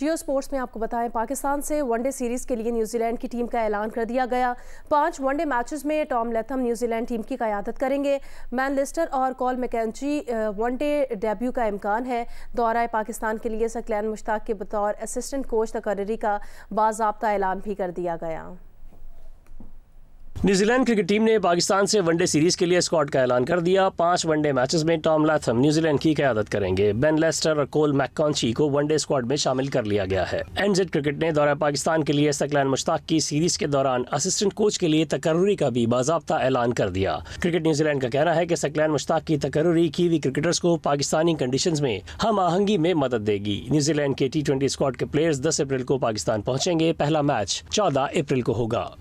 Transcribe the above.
जियो sports में आपको बताएं पाकिस्तान से वनडे सीरीज़ के लिए न्यूजीलैंड की टीम का ऐलान कर दिया गया पांच वनडे मैचेस में टॉम लेथम न्यूजीलैंड टीम की क्यादत करेंगे मैन लिस्टर और कॉल मैकेंची वनडे डेब्यू का इम्कान है दौरा पाकिस्तान के लिए सकलैन मुश्ताक के बतौर असिस्टेंट कोच तकर्री का बाबा ऐलान भी कर दिया गया न्यूजीलैंड क्रिकेट टीम ने पाकिस्तान से वनडे सीरीज के लिए स्क्वाड का ऐलान कर दिया पांच वनडे मैचेस में टॉम लैथम न्यूजीलैंड की क्यादत करेंगे बेन लेस्टर और कोल मैकॉन्ची को वनडे स्क्वाड में शामिल कर लिया गया है एनजेड क्रिकेट ने दौरा पाकिस्तान के लिए सकलैन मुश्ताक की सीरीज के दौरान असिस्टेंट कोच के लिए तकर्री का भी बाबा ऐलान कर दिया क्रिकेट न्यूजीलैंड का कहना है की सकलैन मुश्ताक की तकर्री कीवी क्रिकेटर्स को पाकिस्तानी कंडीशन में हम आहंगी में मदद देगी न्यूजीलैंड के टी ट्वेंटी स्क्वाड के प्लेयर्स दस अप्रैल को पाकिस्तान पहुंचेंगे पहला मैच चौदह अप्रैल को होगा